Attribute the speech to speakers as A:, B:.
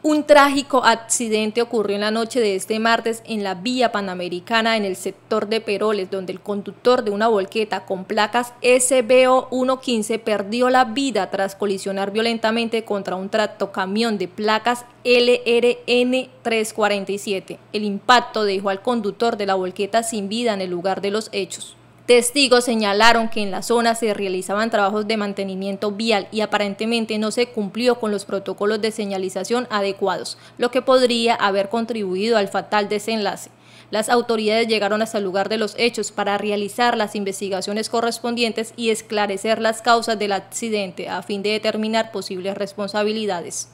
A: Un trágico accidente ocurrió en la noche de este martes en la vía panamericana en el sector de Peroles, donde el conductor de una volqueta con placas SBO 115 perdió la vida tras colisionar violentamente contra un camión de placas LRN 347. El impacto dejó al conductor de la volqueta sin vida en el lugar de los hechos. Testigos señalaron que en la zona se realizaban trabajos de mantenimiento vial y aparentemente no se cumplió con los protocolos de señalización adecuados, lo que podría haber contribuido al fatal desenlace. Las autoridades llegaron hasta el lugar de los hechos para realizar las investigaciones correspondientes y esclarecer las causas del accidente a fin de determinar posibles responsabilidades.